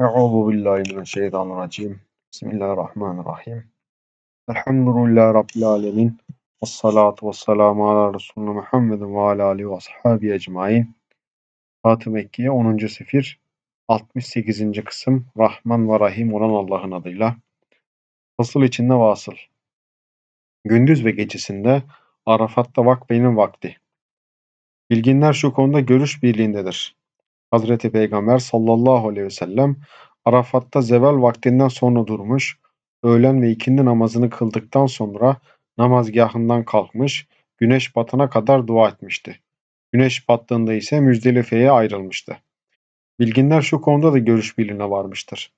Euzu billahi mineşşeytanirracim. Bismillahirrahmanirrahim. Elhamdülillahi rabbil alamin. Ves salatu ves selamu ala Resulü Muhammedin ve ala alihi ve ashabi ecmaîn. Fatı Mekkiye 10. sefir 68. kısım Rahman ve Rahim olan Allah'ın adıyla. Fasıl içinde vasıl. Gündüz ve gecesinde Arafat'ta vakfenin vakti. Bilginler şu konuda görüş birliğindedir. Hazreti Peygamber sallallahu aleyhi ve sellem Arafat'ta zeval vaktinden sonra durmuş, öğlen ve ikindi namazını kıldıktan sonra namazgahından kalkmış, güneş batana kadar dua etmişti. Güneş battığında ise Müzdelife'ye ayrılmıştı. Bilginler şu konuda da görüş birliğine varmıştır.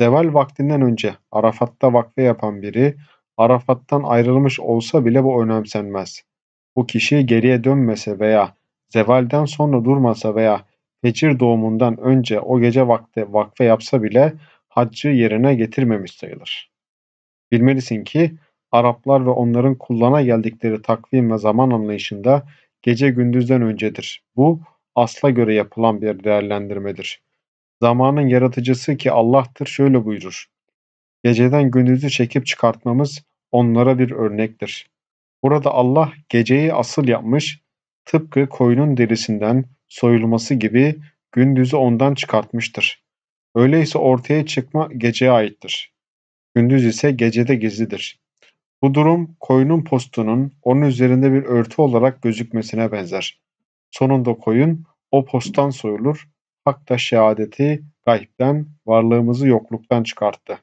Zeval vaktinden önce Arafat'ta vakfe yapan biri Arafat'tan ayrılmış olsa bile bu önemsenmez. Bu kişi geriye dönmese veya zevalden sonra durmasa veya Fecir doğumundan önce o gece vakti vakfe yapsa bile haccı yerine getirmemiş sayılır. Bilmelisin ki Araplar ve onların kullana geldikleri takvim ve zaman anlayışında gece gündüzden öncedir. Bu asla göre yapılan bir değerlendirmedir. Zamanın yaratıcısı ki Allah'tır şöyle buyurur. Geceden gündüzü çekip çıkartmamız onlara bir örnektir. Burada Allah geceyi asıl yapmış, tıpkı koyunun derisinden, soyulması gibi gündüzü ondan çıkartmıştır. Öyleyse ortaya çıkma geceye aittir. Gündüz ise gecede gizlidir. Bu durum koyunun postunun onun üzerinde bir örtü olarak gözükmesine benzer. Sonunda koyun o posttan soyulur. Hatta da şehadeti gayipten, varlığımızı yokluktan çıkarttı.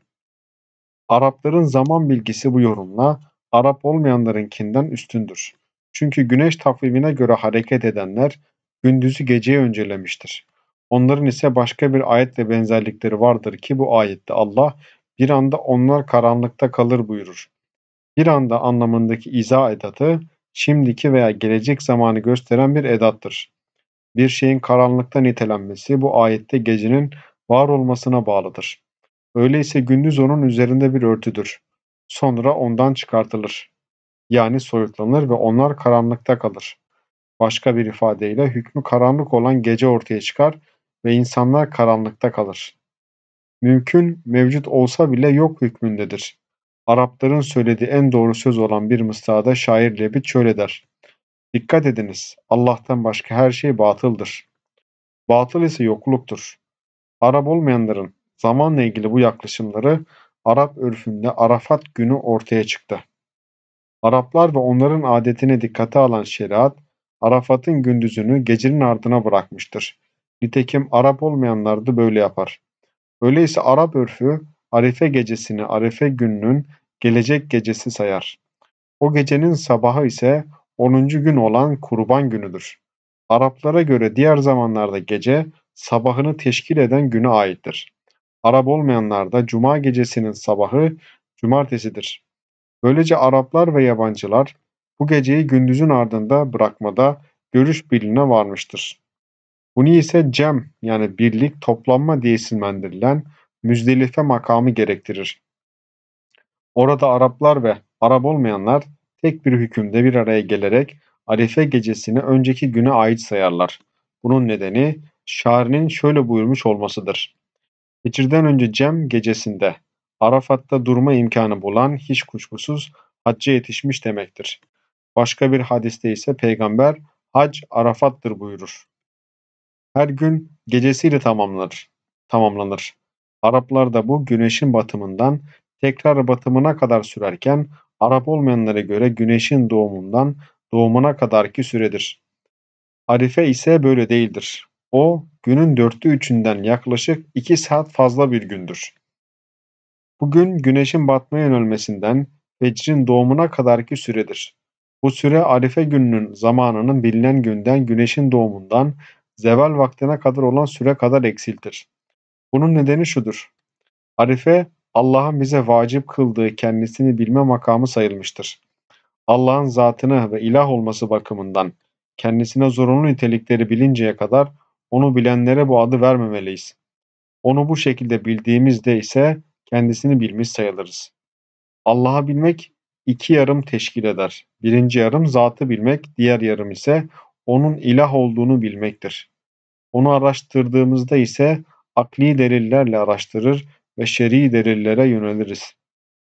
Arapların zaman bilgisi bu yorumla Arap olmayanlarınkinden üstündür. Çünkü güneş takvimine göre hareket edenler gündüzü geceye öncelemiştir. Onların ise başka bir ayetle benzerlikleri vardır ki bu ayette Allah bir anda onlar karanlıkta kalır buyurur. Bir anda anlamındaki izah edatı şimdiki veya gelecek zamanı gösteren bir edattır. Bir şeyin karanlıkta nitelenmesi bu ayette gecenin var olmasına bağlıdır. Öyleyse gündüz onun üzerinde bir örtüdür. Sonra ondan çıkartılır. Yani soyutlanır ve onlar karanlıkta kalır. Başka bir ifadeyle hükmü karanlık olan gece ortaya çıkar ve insanlar karanlıkta kalır. Mümkün mevcut olsa bile yok hükmündedir. Arapların söylediği en doğru söz olan bir mısrada şair Lebit şöyle der. Dikkat ediniz Allah'tan başka her şey batıldır. Batıl ise yokluktur. Arap olmayanların zamanla ilgili bu yaklaşımları Arap örfünde Arafat günü ortaya çıktı. Araplar ve onların adetine dikkate alan şeriat Arafat'ın gündüzünü gecenin ardına bırakmıştır. Nitekim Arap olmayanlar da böyle yapar. Öyleyse Arap örfü Arife gecesini Arife gününün gelecek gecesi sayar. O gecenin sabahı ise 10. gün olan kurban günüdür. Araplara göre diğer zamanlarda gece sabahını teşkil eden güne aittir. Arap olmayanlarda cuma gecesinin sabahı cumartesidir. Böylece Araplar ve yabancılar bu geceyi gündüzün ardında bırakmada görüş birliğine varmıştır. Bunu ise cem yani birlik toplanma diye isimlendirilen müzdelife makamı gerektirir. Orada Araplar ve Arap olmayanlar tek bir hükümde bir araya gelerek Arife gecesini önceki güne ait sayarlar. Bunun nedeni şairinin şöyle buyurmuş olmasıdır. Hicirden önce Cem gecesinde Arafat'ta durma imkanı bulan hiç kuşkusuz hacca yetişmiş demektir. Başka bir hadiste ise peygamber hac Arafat'tır buyurur. Her gün gecesiyle tamamlanır. tamamlanır. Araplar da bu güneşin batımından tekrar batımına kadar sürerken Arap olmayanlara göre güneşin doğumundan doğumuna kadarki süredir. Arife ise böyle değildir. O günün dörtte üçünden yaklaşık iki saat fazla bir gündür. Bugün güneşin batmaya yönelmesinden fecrin doğumuna kadarki süredir. Bu süre Arife gününün zamanının bilinen günden güneşin doğumundan zeval vaktine kadar olan süre kadar eksiltir. Bunun nedeni şudur. Arife Allah'ın bize vacip kıldığı kendisini bilme makamı sayılmıştır. Allah'ın zatını ve ilah olması bakımından kendisine zorunlu nitelikleri bilinceye kadar onu bilenlere bu adı vermemeliyiz. Onu bu şekilde bildiğimizde ise kendisini bilmiş sayılırız. Allah'ı bilmek iki yarım teşkil eder. Birinci yarım zatı bilmek, diğer yarım ise onun ilah olduğunu bilmektir. Onu araştırdığımızda ise akli delillerle araştırır ve şer'i delillere yöneliriz.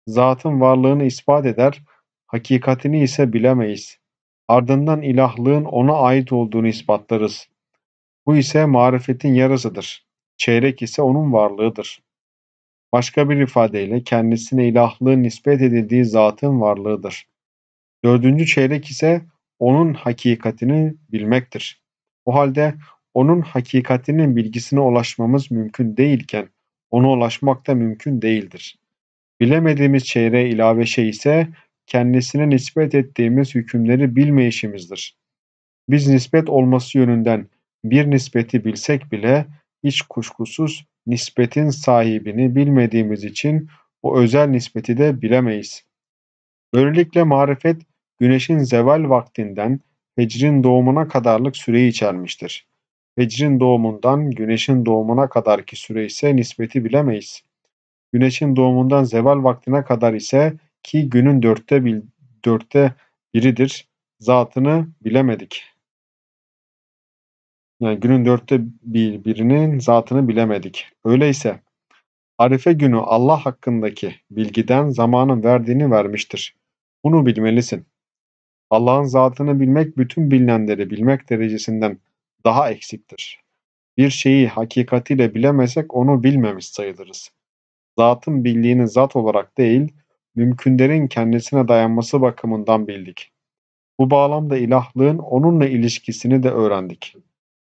Zatın varlığını ispat eder, hakikatini ise bilemeyiz. Ardından ilahlığın ona ait olduğunu ispatlarız. Bu ise marifetin yarısıdır. Çeyrek ise onun varlığıdır. Başka bir ifadeyle kendisine ilahlığı nispet edildiği zatın varlığıdır. Dördüncü çeyrek ise onun hakikatini bilmektir. O halde onun hakikatinin bilgisine ulaşmamız mümkün değilken ona ulaşmak da mümkün değildir. Bilemediğimiz çeyre ilave şey ise kendisine nispet ettiğimiz hükümleri bilmeyişimizdir. Biz nispet olması yönünden bir nispeti bilsek bile hiç kuşkusuz nispetin sahibini bilmediğimiz için o özel nispeti de bilemeyiz. Böylelikle marifet güneşin zeval vaktinden fecrin doğumuna kadarlık süreyi içermiştir. Fecrin doğumundan güneşin doğumuna kadarki süre ise nispeti bilemeyiz. Güneşin doğumundan zeval vaktine kadar ise ki günün dörtte, bil, dörtte biridir zatını bilemedik. Yani e, günün dörtte bir, birinin zatını bilemedik. Öyleyse Arife günü Allah hakkındaki bilgiden zamanın verdiğini vermiştir. Bunu bilmelisin. Allah'ın zatını bilmek bütün bilinenleri bilmek derecesinden daha eksiktir. Bir şeyi hakikatiyle bilemesek onu bilmemiş sayılırız. Zatın bildiğini zat olarak değil, mümkünlerin kendisine dayanması bakımından bildik. Bu bağlamda ilahlığın onunla ilişkisini de öğrendik.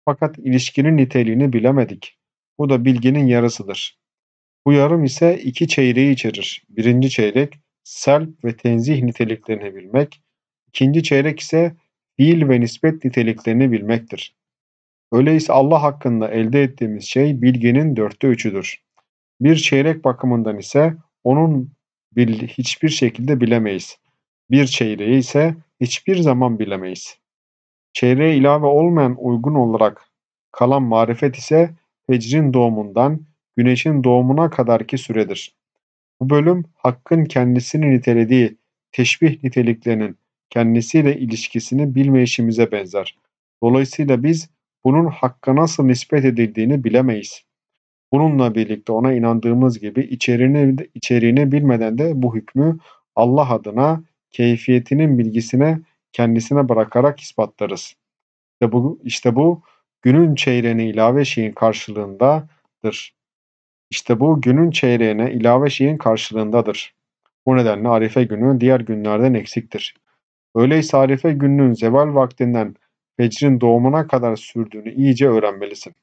Fakat ilişkinin niteliğini bilemedik. Bu da bilginin yarısıdır. Bu yarım ise iki çeyreği içerir. Birinci çeyrek selp ve tenzih niteliklerini bilmek, ikinci çeyrek ise fiil ve nispet niteliklerini bilmektir. Öyleyse Allah hakkında elde ettiğimiz şey bilginin dörtte üçüdür. Bir çeyrek bakımından ise onun hiçbir şekilde bilemeyiz. Bir çeyreği ise hiçbir zaman bilemeyiz. Çeyreğe ilave olmayan uygun olarak kalan marifet ise fecrin doğumundan güneşin doğumuna kadarki süredir. Bu bölüm hakkın kendisini nitelediği teşbih niteliklerinin kendisiyle ilişkisini bilmeyişimize benzer. Dolayısıyla biz bunun hakka nasıl nispet edildiğini bilemeyiz. Bununla birlikte ona inandığımız gibi içeriğini, içeriğini bilmeden de bu hükmü Allah adına keyfiyetinin bilgisine kendisine bırakarak ispatlarız. İşte bu, işte bu günün çeyreğine ilave şeyin karşılığındadır. İşte bu günün çeyreğine ilave şeyin karşılığındadır. Bu nedenle Arife günü diğer günlerden eksiktir. Öyleyse Arife gününün zeval vaktinden fecrin doğumuna kadar sürdüğünü iyice öğrenmelisin.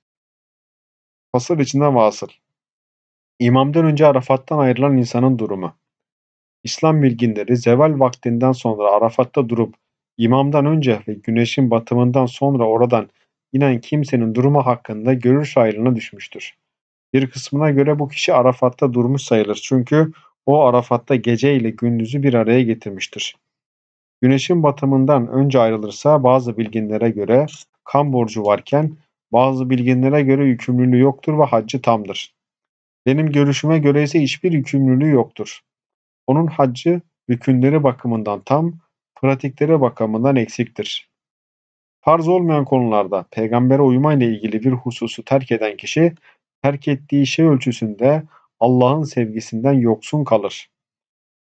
Fasıl içinde vasıl. İmamdan önce Arafat'tan ayrılan insanın durumu. İslam bilginleri zeval vaktinden sonra Arafat'ta durup İmamdan önce ve güneşin batımından sonra oradan inen kimsenin durumu hakkında görüş ayrılığına düşmüştür. Bir kısmına göre bu kişi Arafat'ta durmuş sayılır çünkü o Arafat'ta gece ile gündüzü bir araya getirmiştir. Güneşin batımından önce ayrılırsa bazı bilginlere göre kan borcu varken bazı bilginlere göre yükümlülüğü yoktur ve haccı tamdır. Benim görüşüme göre ise hiçbir yükümlülüğü yoktur. Onun haccı hükümleri bakımından tam pratikleri bakımından eksiktir. Farz olmayan konularda peygambere uymayla ilgili bir hususu terk eden kişi, terk ettiği şey ölçüsünde Allah'ın sevgisinden yoksun kalır.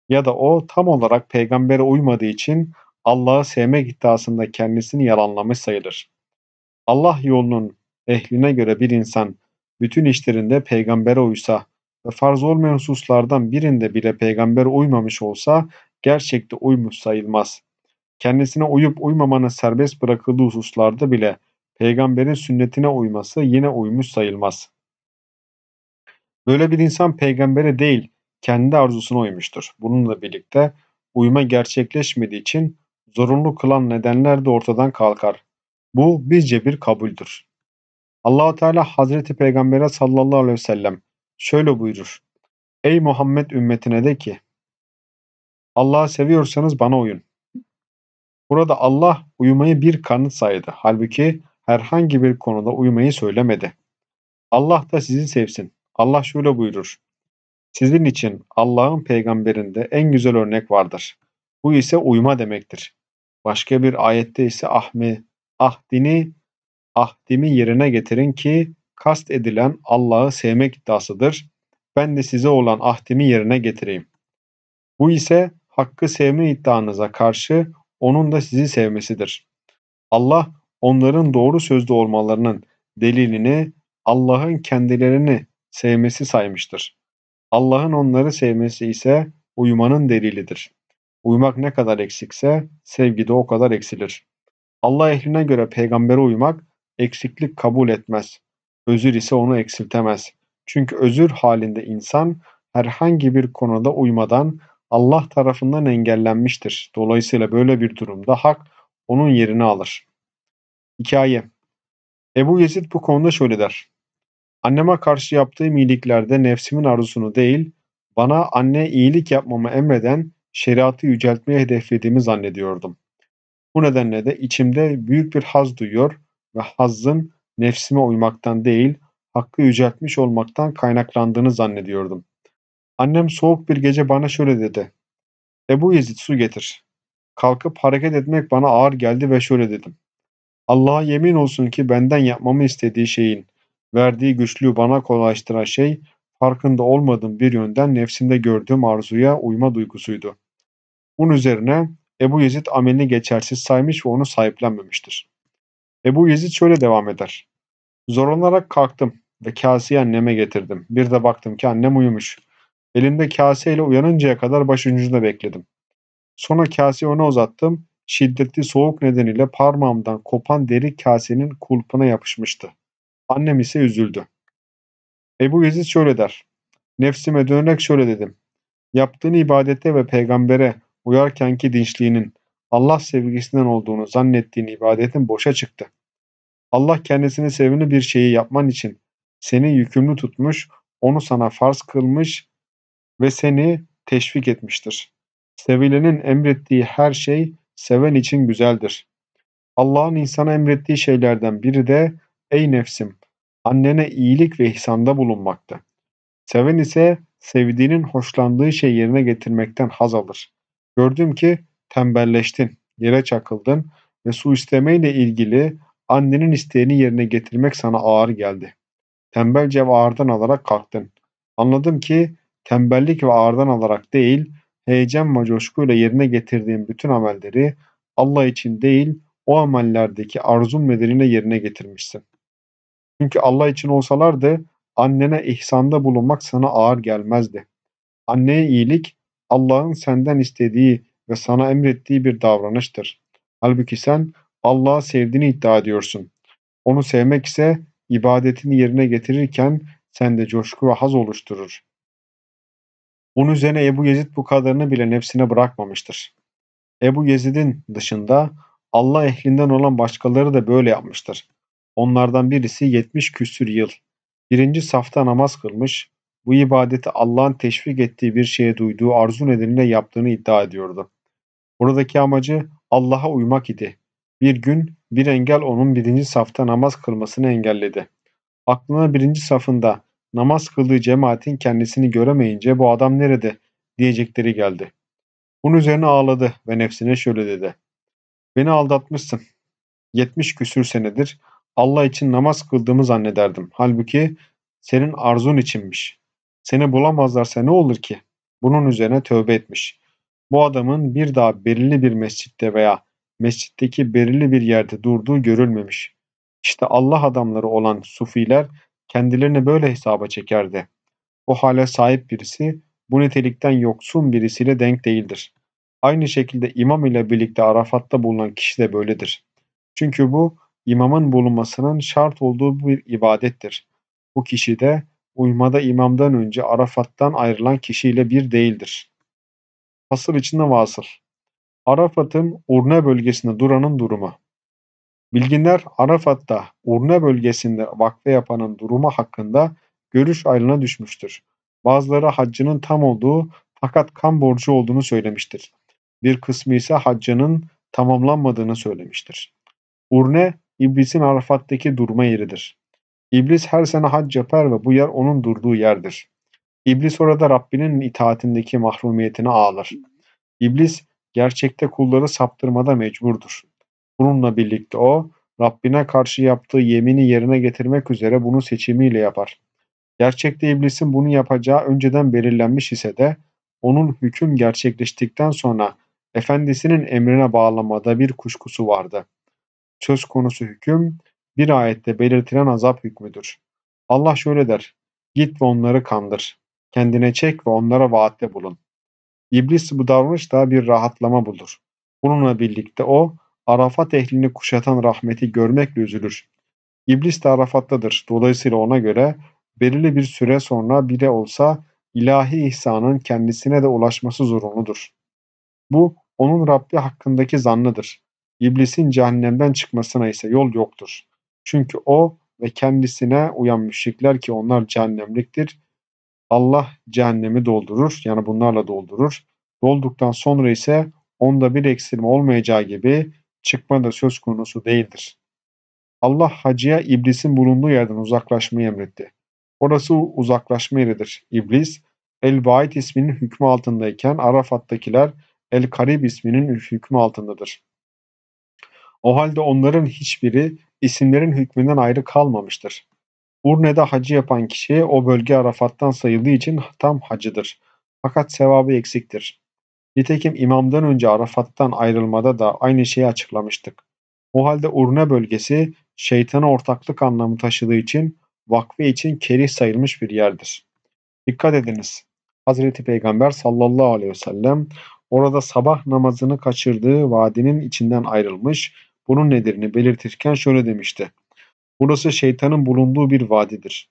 Ya da o tam olarak peygambere uymadığı için Allah'ı sevmek iddiasında kendisini yalanlamış sayılır. Allah yolunun ehline göre bir insan bütün işlerinde peygambere uysa ve farz olmayan hususlardan birinde bile peygambere uymamış olsa gerçekte uymuş sayılmaz. Kendisine uyup uymamanın serbest bırakıldığı hususlarda bile peygamberin sünnetine uyması yine uymuş sayılmaz. Böyle bir insan peygambere değil kendi arzusuna uymuştur. Bununla birlikte uyma gerçekleşmediği için zorunlu kılan nedenler de ortadan kalkar. Bu bizce bir kabuldür. Allahu Teala Hazreti Peygamber'e sallallahu aleyhi ve sellem şöyle buyurur. Ey Muhammed ümmetine de ki Allah'ı seviyorsanız bana uyun. Burada Allah uyumayı bir kanıt saydı. Halbuki herhangi bir konuda uyumayı söylemedi. Allah da sizi sevsin. Allah şöyle buyurur. Sizin için Allah'ın peygamberinde en güzel örnek vardır. Bu ise uyma demektir. Başka bir ayette ise ahmi, ahdini, ahdimi yerine getirin ki kast edilen Allah'ı sevmek iddiasıdır. Ben de size olan ahdimi yerine getireyim. Bu ise hakkı sevme iddianıza karşı onun da sizi sevmesidir. Allah onların doğru sözlü olmalarının delilini Allah'ın kendilerini sevmesi saymıştır. Allah'ın onları sevmesi ise uyumanın delilidir. Uyumak ne kadar eksikse sevgi de o kadar eksilir. Allah ehline göre peygambere uymak eksiklik kabul etmez. Özür ise onu eksiltemez. Çünkü özür halinde insan herhangi bir konuda uymadan Allah tarafından engellenmiştir. Dolayısıyla böyle bir durumda hak onun yerini alır. Hikaye Ebu Yezid bu konuda şöyle der. Anneme karşı yaptığım iyiliklerde nefsimin arzusunu değil, bana anne iyilik yapmamı emreden şeriatı yüceltmeye hedeflediğimi zannediyordum. Bu nedenle de içimde büyük bir haz duyuyor ve hazzın nefsime uymaktan değil, hakkı yüceltmiş olmaktan kaynaklandığını zannediyordum. Annem soğuk bir gece bana şöyle dedi. Ebu Yezid su getir. Kalkıp hareket etmek bana ağır geldi ve şöyle dedim. Allah'a yemin olsun ki benden yapmamı istediği şeyin, verdiği güçlüğü bana kolaylaştıran şey, farkında olmadığım bir yönden nefsimde gördüğüm arzuya uyma duygusuydu. Bunun üzerine Ebu Yezid amelini geçersiz saymış ve onu sahiplenmemiştir. Ebu Yezid şöyle devam eder. Zorlanarak kalktım ve kaseyi anneme getirdim. Bir de baktım ki annem uyumuş. Elimde kaseyle uyanıncaya kadar başucunda bekledim. Sonra kaseyi ona uzattım. Şiddetli soğuk nedeniyle parmağımdan kopan deri kasenin kulpuna yapışmıştı. Annem ise üzüldü. Ebu Yezid şöyle der. Nefsime dönerek şöyle dedim. Yaptığın ibadete ve peygambere uyarkenki dinçliğinin, Allah sevgisinden olduğunu zannettiğin ibadetin boşa çıktı. Allah kendisini sevini bir şeyi yapman için seni yükümlü tutmuş, onu sana farz kılmış ve seni teşvik etmiştir. Sevilenin emrettiği her şey seven için güzeldir. Allah'ın insana emrettiği şeylerden biri de ey nefsim annene iyilik ve ihsanda bulunmakta. Seven ise sevdiğinin hoşlandığı şey yerine getirmekten haz alır. Gördüm ki tembelleştin, yere çakıldın ve su istemeyle ilgili annenin isteğini yerine getirmek sana ağır geldi. Tembelce ve ağırdan alarak kalktın. Anladım ki tembellik ve ağırdan alarak değil, heyecan ve coşkuyla yerine getirdiğim bütün amelleri Allah için değil, o amellerdeki arzun nedeniyle yerine getirmişsin. Çünkü Allah için olsalardı annene ihsanda bulunmak sana ağır gelmezdi. Anneye iyilik Allah'ın senden istediği ve sana emrettiği bir davranıştır. Halbuki sen Allah'ı sevdiğini iddia ediyorsun. Onu sevmek ise ibadetini yerine getirirken sende coşku ve haz oluşturur. Bunun üzerine Ebu Yezid bu kadarını bile nefsine bırakmamıştır. Ebu Yezid'in dışında Allah ehlinden olan başkaları da böyle yapmıştır. Onlardan birisi 70 küsür yıl birinci safta namaz kılmış, bu ibadeti Allah'ın teşvik ettiği bir şeye duyduğu arzu nedeniyle yaptığını iddia ediyordu. Buradaki amacı Allah'a uymak idi. Bir gün bir engel onun birinci safta namaz kılmasını engelledi. Aklına birinci safında namaz kıldığı cemaatin kendisini göremeyince bu adam nerede diyecekleri geldi. Bunun üzerine ağladı ve nefsine şöyle dedi. Beni aldatmışsın. Yetmiş küsür senedir Allah için namaz kıldığımı zannederdim. Halbuki senin arzun içinmiş. Seni bulamazlarsa ne olur ki? Bunun üzerine tövbe etmiş. Bu adamın bir daha belirli bir mescitte veya mescitteki belirli bir yerde durduğu görülmemiş. İşte Allah adamları olan sufiler kendilerini böyle hesaba çekerdi. O hale sahip birisi bu nitelikten yoksun birisiyle denk değildir. Aynı şekilde imam ile birlikte Arafat'ta bulunan kişi de böyledir. Çünkü bu imamın bulunmasının şart olduğu bir ibadettir. Bu kişi de uymada imamdan önce Arafat'tan ayrılan kişiyle bir değildir. Fasıl içinde vasıl. Arafat'ın urne bölgesinde duranın durumu. Bilginler Arafat'ta Urne bölgesinde vakfe yapanın durumu hakkında görüş ayrılığına düşmüştür. Bazıları haccının tam olduğu fakat kan borcu olduğunu söylemiştir. Bir kısmı ise haccının tamamlanmadığını söylemiştir. Urne, iblisin Arafat'taki durma yeridir. İblis her sene hac yapar ve bu yer onun durduğu yerdir. İblis orada Rabbinin itaatindeki mahrumiyetini ağlar. İblis gerçekte kulları saptırmada mecburdur. Bununla birlikte o, Rabbine karşı yaptığı yemini yerine getirmek üzere bunu seçimiyle yapar. Gerçekte iblisin bunu yapacağı önceden belirlenmiş ise de onun hüküm gerçekleştikten sonra efendisinin emrine bağlamada bir kuşkusu vardı. Söz konusu hüküm bir ayette belirtilen azap hükmüdür. Allah şöyle der, git ve onları kandır, kendine çek ve onlara vaatte bulun. İblis bu davranışta bir rahatlama bulur. Bununla birlikte o Arafat ehlini kuşatan rahmeti görmekle üzülür. İblis de Arafat'tadır. Dolayısıyla ona göre belirli bir süre sonra bile olsa ilahi ihsanın kendisine de ulaşması zorunludur. Bu onun Rabbi hakkındaki zannıdır. İblisin cehennemden çıkmasına ise yol yoktur. Çünkü o ve kendisine uyan müşrikler ki onlar cehennemliktir. Allah cehennemi doldurur yani bunlarla doldurur. Dolduktan sonra ise onda bir eksilme olmayacağı gibi çıkma da söz konusu değildir. Allah hacıya iblisin bulunduğu yerden uzaklaşmayı emretti. Orası uzaklaşma yeridir. İblis, El-Bait isminin hükmü altındayken Arafat'takiler El-Karib isminin hükmü altındadır. O halde onların hiçbiri isimlerin hükmünden ayrı kalmamıştır. Urne'de hacı yapan kişi o bölge Arafat'tan sayıldığı için tam hacıdır. Fakat sevabı eksiktir. Nitekim imamdan önce Arafat'tan ayrılmada da aynı şeyi açıklamıştık. O halde Urne bölgesi şeytana ortaklık anlamı taşıdığı için vakfi için kerih sayılmış bir yerdir. Dikkat ediniz. Hazreti Peygamber sallallahu aleyhi ve sellem orada sabah namazını kaçırdığı vadinin içinden ayrılmış. Bunun nedirini belirtirken şöyle demişti. Burası şeytanın bulunduğu bir vadidir.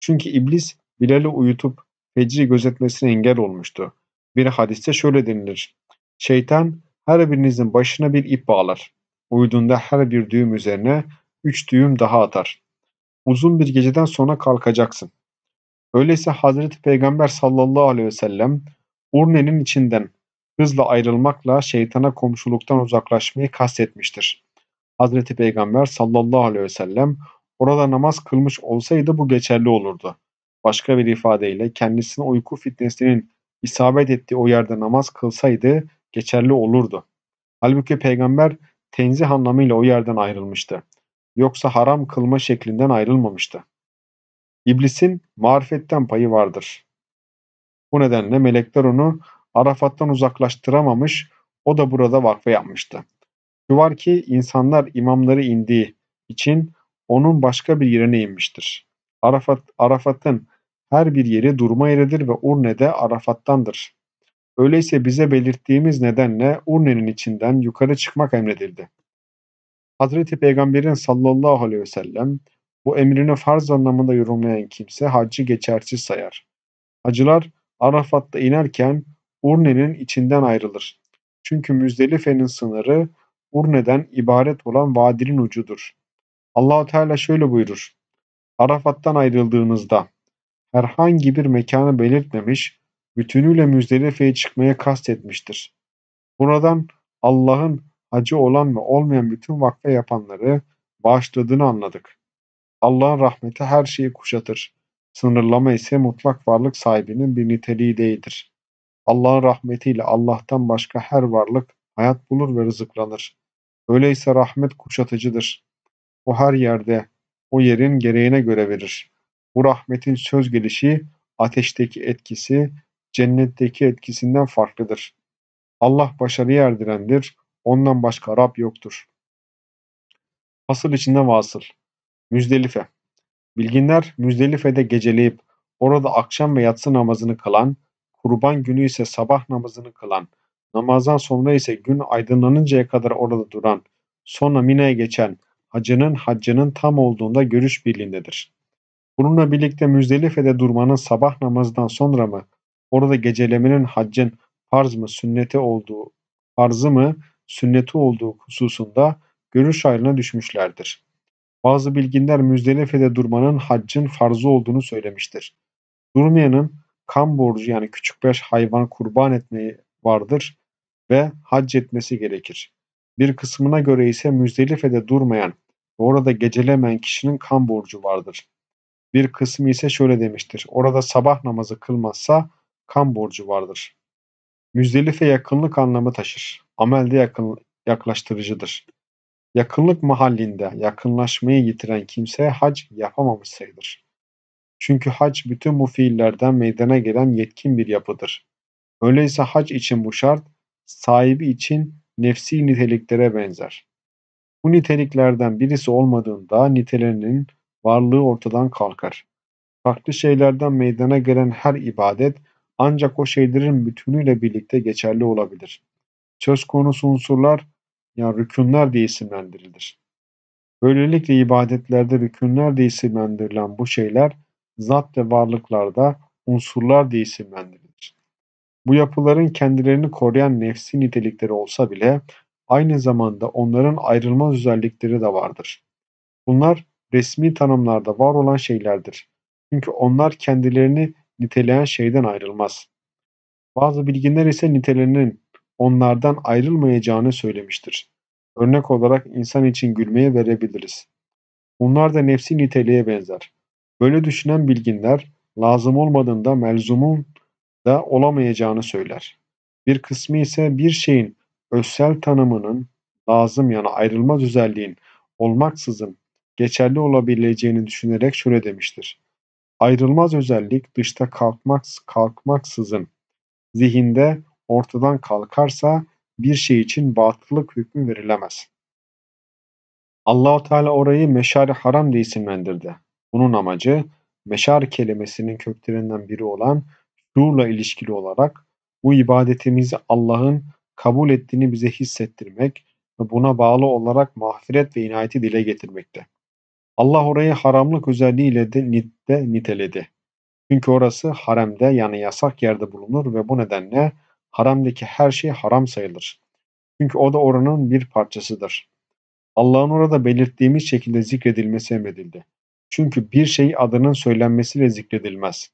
Çünkü iblis Bilal'i uyutup fecri gözetmesine engel olmuştu. Bir hadiste şöyle denilir. Şeytan her birinizin başına bir ip bağlar. Uyuduğunda her bir düğüm üzerine üç düğüm daha atar. Uzun bir geceden sonra kalkacaksın. Öyleyse Hazreti Peygamber sallallahu aleyhi ve sellem urnenin içinden hızla ayrılmakla şeytana komşuluktan uzaklaşmayı kastetmiştir. Hazreti Peygamber sallallahu aleyhi ve sellem orada namaz kılmış olsaydı bu geçerli olurdu. Başka bir ifadeyle kendisine uyku fitnesinin isabet ettiği o yerde namaz kılsaydı geçerli olurdu. Halbuki peygamber tenzih anlamıyla o yerden ayrılmıştı. Yoksa haram kılma şeklinden ayrılmamıştı. İblisin marifetten payı vardır. Bu nedenle melekler onu Arafat'tan uzaklaştıramamış, o da burada vakfe yapmıştı. Şu var ki insanlar imamları indiği için onun başka bir yerine inmiştir. Arafat, Arafat'ın her bir yeri durma yeridir ve Urne de Arafat'tandır. Öyleyse bize belirttiğimiz nedenle Urne'nin içinden yukarı çıkmak emredildi. Hazreti Peygamber'in sallallahu aleyhi ve sellem bu emrini farz anlamında yorumlayan kimse hacı geçersiz sayar. Hacılar Arafat'ta inerken Urne'nin içinden ayrılır. Çünkü Müzdelife'nin sınırı Urne'den ibaret olan vadinin ucudur. Allahu Teala şöyle buyurur. Arafat'tan ayrıldığınızda herhangi bir mekanı belirtmemiş, bütünüyle Müzdelife'ye çıkmaya kastetmiştir. Buradan Allah'ın hacı olan ve olmayan bütün vakfe yapanları bağışladığını anladık. Allah'ın rahmeti her şeyi kuşatır. Sınırlama ise mutlak varlık sahibinin bir niteliği değildir. Allah'ın rahmetiyle Allah'tan başka her varlık hayat bulur ve rızıklanır. Öyleyse rahmet kuşatıcıdır. O her yerde, o yerin gereğine göre verir. Bu rahmetin söz gelişi ateşteki etkisi cennetteki etkisinden farklıdır. Allah başarıya erdirendir, ondan başka Rab yoktur. Asıl içinde vasıl. Müzdelife. Bilginler Müzdelife'de geceleyip orada akşam ve yatsı namazını kılan, kurban günü ise sabah namazını kılan, namazdan sonra ise gün aydınlanıncaya kadar orada duran, sonra Mina'ya geçen hacının haccının tam olduğunda görüş birliğindedir. Bununla birlikte Müzdelife'de durmanın sabah namazından sonra mı, orada gecelemenin haccın farz mı sünneti olduğu, farzı mı sünneti olduğu hususunda görüş ayrına düşmüşlerdir. Bazı bilginler Müzdelife'de durmanın haccın farzı olduğunu söylemiştir. Durmayanın kan borcu yani küçük beş hayvan kurban etmeyi vardır ve hac etmesi gerekir. Bir kısmına göre ise Müzdelife'de durmayan ve orada gecelemeyen kişinin kan borcu vardır. Bir kısmı ise şöyle demiştir. Orada sabah namazı kılmazsa kan borcu vardır. Müzdelife yakınlık anlamı taşır. Amelde yakın, yaklaştırıcıdır. Yakınlık mahallinde yakınlaşmayı yitiren kimse hac yapamamış sayılır. Çünkü hac bütün bu fiillerden meydana gelen yetkin bir yapıdır. Öyleyse hac için bu şart sahibi için nefsi niteliklere benzer. Bu niteliklerden birisi olmadığında nitelerinin varlığı ortadan kalkar. Farklı şeylerden meydana gelen her ibadet ancak o şeylerin bütünüyle birlikte geçerli olabilir. Söz konusu unsurlar ya rükünler diye isimlendirilir. Böylelikle ibadetlerde rükünler diye isimlendirilen bu şeyler zat ve varlıklarda unsurlar diye isimlendirilir. Bu yapıların kendilerini koruyan nefsi nitelikleri olsa bile aynı zamanda onların ayrılmaz özellikleri de vardır. Bunlar resmi tanımlarda var olan şeylerdir. Çünkü onlar kendilerini niteleyen şeyden ayrılmaz. Bazı bilginler ise nitelerinin onlardan ayrılmayacağını söylemiştir. Örnek olarak insan için gülmeye verebiliriz. Bunlar da nefsi niteliğe benzer. Böyle düşünen bilginler lazım olmadığında melzumun da olamayacağını söyler. Bir kısmı ise bir şeyin özsel tanımının lazım yana ayrılmaz özelliğin olmaksızın geçerli olabileceğini düşünerek şöyle demiştir. Ayrılmaz özellik dışta kalkmak kalkmaksızın zihinde ortadan kalkarsa bir şey için batıllık hükmü verilemez. Allahu Teala orayı meşar haram diye isimlendirdi. Bunun amacı meşar kelimesinin köklerinden biri olan şuurla ilişkili olarak bu ibadetimizi Allah'ın kabul ettiğini bize hissettirmek ve buna bağlı olarak mağfiret ve inayeti dile getirmekte. Allah orayı haramlık özelliğiyle de, de niteledi. Çünkü orası haremde yani yasak yerde bulunur ve bu nedenle haremdeki her şey haram sayılır. Çünkü o da oranın bir parçasıdır. Allah'ın orada belirttiğimiz şekilde zikredilmesi emredildi. Çünkü bir şey adının söylenmesiyle zikredilmez.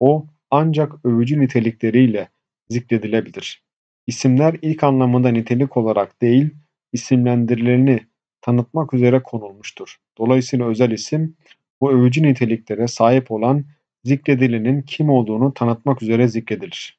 O ancak övücü nitelikleriyle zikredilebilir. İsimler ilk anlamında nitelik olarak değil, isimlendirileni tanıtmak üzere konulmuştur. Dolayısıyla özel isim bu övücü niteliklere sahip olan zikredilinin kim olduğunu tanıtmak üzere zikredilir.